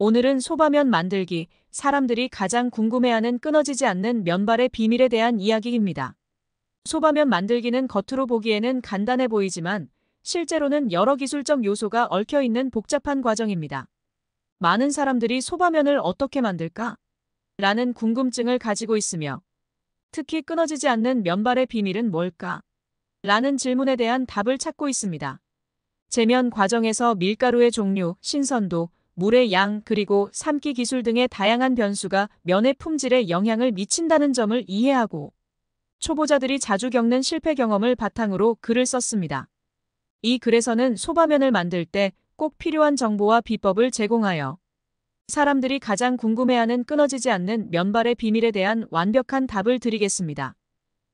오늘은 소바면 만들기, 사람들이 가장 궁금해하는 끊어지지 않는 면발의 비밀에 대한 이야기입니다. 소바면 만들기는 겉으로 보기에는 간단해 보이지만 실제로는 여러 기술적 요소가 얽혀있는 복잡한 과정입니다. 많은 사람들이 소바면을 어떻게 만들까? 라는 궁금증을 가지고 있으며 특히 끊어지지 않는 면발의 비밀은 뭘까? 라는 질문에 대한 답을 찾고 있습니다. 재면 과정에서 밀가루의 종류, 신선도, 물의 양 그리고 삶기 기술 등의 다양한 변수가 면의 품질에 영향을 미친다는 점을 이해하고 초보자들이 자주 겪는 실패 경험을 바탕으로 글을 썼습니다. 이 글에서는 소바면을 만들 때 꼭 필요한 정보와 비법을 제공하여 사람들이 가장 궁금해하는 끊어지지 않는 면발의 비밀에 대한 완벽한 답을 드리겠습니다.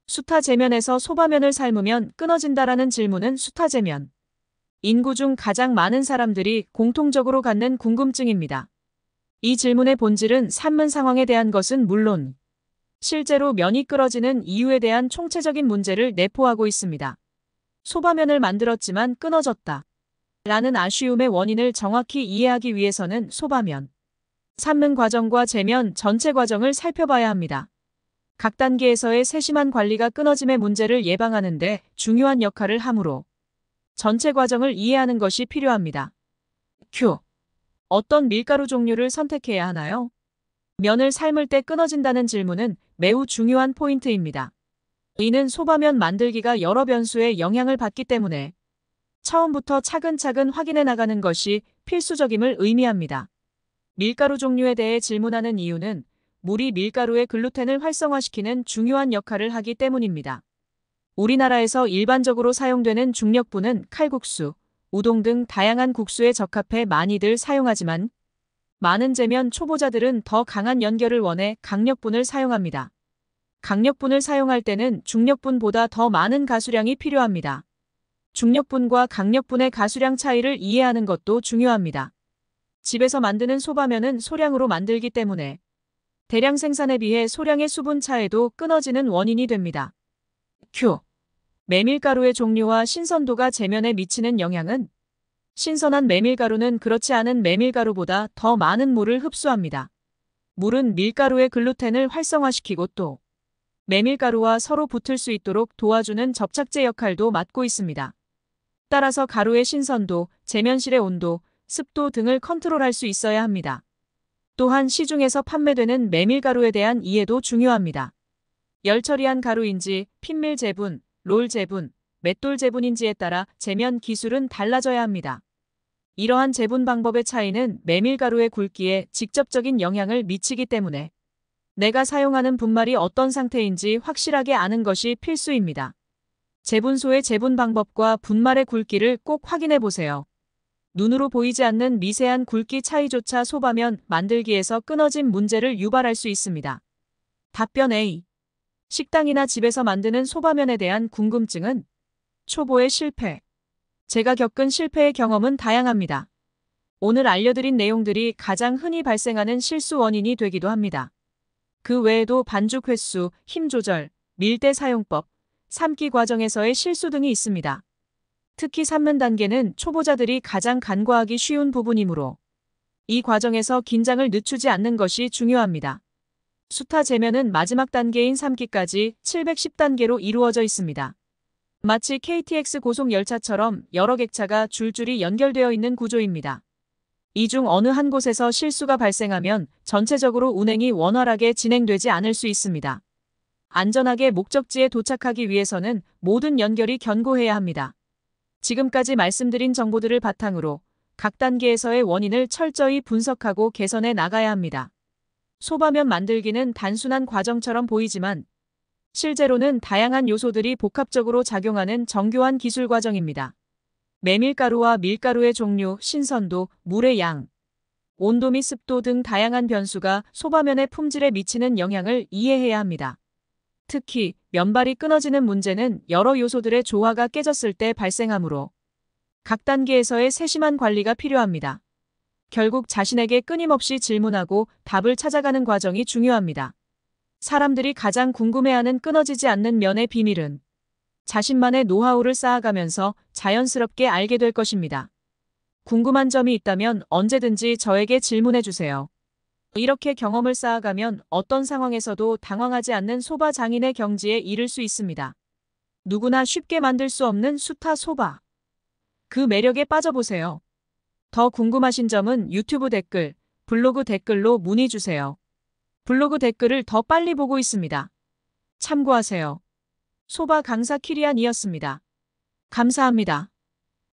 수타제면에서 소바면을 삶으면 끊어진다라는 질문은 수타제면 인구 중 가장 많은 사람들이 공통적으로 갖는 궁금증입니다. 이 질문의 본질은 산문 상황에 대한 것은 물론 실제로 면이 끊어지는 이유에 대한 총체적인 문제를 내포하고 있습니다. 소바면을 만들었지만 끊어졌다. 라는 아쉬움의 원인을 정확히 이해하기 위해서는 소바면, 삶는 과정과 재면 전체 과정을 살펴봐야 합니다. 각 단계에서의 세심한 관리가 끊어짐의 문제를 예방하는데 중요한 역할을 함으로 전체 과정을 이해하는 것이 필요합니다. Q. 어떤 밀가루 종류를 선택해야 하나요? 면을 삶을 때 끊어진다는 질문은 매우 중요한 포인트입니다. 이는 소바면 만들기가 여러 변수에 영향을 받기 때문에 처음부터 차근차근 확인해 나가는 것이 필수적임을 의미합니다. 밀가루 종류에 대해 질문하는 이유는 물이 밀가루의 글루텐을 활성화시키는 중요한 역할을 하기 때문입니다. 우리나라에서 일반적으로 사용되는 중력분은 칼국수, 우동 등 다양한 국수에 적합해 많이들 사용하지만 많은 재면 초보자들은 더 강한 연결을 원해 강력분을 사용합니다. 강력분을 사용할 때는 중력분보다 더 많은 가수량이 필요합니다. 중력분과 강력분의 가수량 차이를 이해하는 것도 중요합니다. 집에서 만드는 소바면은 소량으로 만들기 때문에 대량 생산에 비해 소량의 수분 차에도 끊어지는 원인이 됩니다. 큐. 메밀가루의 종류와 신선도가 제면에 미치는 영향은 신선한 메밀가루는 그렇지 않은 메밀가루보다 더 많은 물을 흡수합니다. 물은 밀가루의 글루텐을 활성화시키고 또 메밀가루와 서로 붙을 수 있도록 도와주는 접착제 역할도 맡고 있습니다. 따라서 가루의 신선도, 재면실의 온도, 습도 등을 컨트롤할 수 있어야 합니다. 또한 시중에서 판매되는 메밀가루에 대한 이해도 중요합니다. 열처리한 가루인지 핀밀 제분, 롤 제분, 맷돌 제분인지에 따라 제면 기술은 달라져야 합니다. 이러한 제분 방법의 차이는 메밀가루의 굵기에 직접적인 영향을 미치기 때문에 내가 사용하는 분말이 어떤 상태인지 확실하게 아는 것이 필수입니다. 제분소의 제분 방법과 분말의 굵기를 꼭 확인해 보세요. 눈으로 보이지 않는 미세한 굵기 차이조차 소바면 만들기에서 끊어진 문제를 유발할 수 있습니다. 답변 A 식당이나 집에서 만드는 소바면에 대한 궁금증은 초보의 실패. 제가 겪은 실패의 경험은 다양합니다. 오늘 알려드린 내용들이 가장 흔히 발생하는 실수 원인이 되기도 합니다. 그 외에도 반죽 횟수, 힘 조절, 밀대 사용법, 삶기 과정에서의 실수 등이 있습니다. 특히 삶는 단계는 초보자들이 가장 간과하기 쉬운 부분이므로 이 과정에서 긴장을 늦추지 않는 것이 중요합니다. 수타 제면은 마지막 단계인 3기까지 710단계로 이루어져 있습니다. 마치 KTX 고속열차처럼 여러 객차가 줄줄이 연결되어 있는 구조입니다. 이 중 어느 한 곳에서 실수가 발생하면 전체적으로 운행이 원활하게 진행되지 않을 수 있습니다. 안전하게 목적지에 도착하기 위해서는 모든 연결이 견고해야 합니다. 지금까지 말씀드린 정보들을 바탕으로 각 단계에서의 원인을 철저히 분석하고 개선해 나가야 합니다. 소바면 만들기는 단순한 과정처럼 보이지만 실제로는 다양한 요소들이 복합적으로 작용하는 정교한 기술 과정입니다. 메밀가루와 밀가루의 종류, 신선도, 물의 양, 온도 및 습도 등 다양한 변수가 소바면의 품질에 미치는 영향을 이해해야 합니다. 특히 면발이 끊어지는 문제는 여러 요소들의 조화가 깨졌을 때 발생하므로 각 단계에서의 세심한 관리가 필요합니다. 결국 자신에게 끊임없이 질문하고 답을 찾아가는 과정이 중요합니다. 사람들이 가장 궁금해하는 끊어지지 않는 면의 비밀은 자신만의 노하우를 쌓아가면서 자연스럽게 알게 될 것입니다. 궁금한 점이 있다면 언제든지 저에게 질문해 주세요. 이렇게 경험을 쌓아가면 어떤 상황에서도 당황하지 않는 소바 장인의 경지에 이를 수 있습니다. 누구나 쉽게 만들 수 없는 수타 소바. 그 매력에 빠져보세요. 더 궁금하신 점은 유튜브 댓글, 블로그 댓글로 문의 주세요. 블로그 댓글을 더 빨리 보고 있습니다. 참고하세요. 소바 강사 키리안이었습니다. 감사합니다.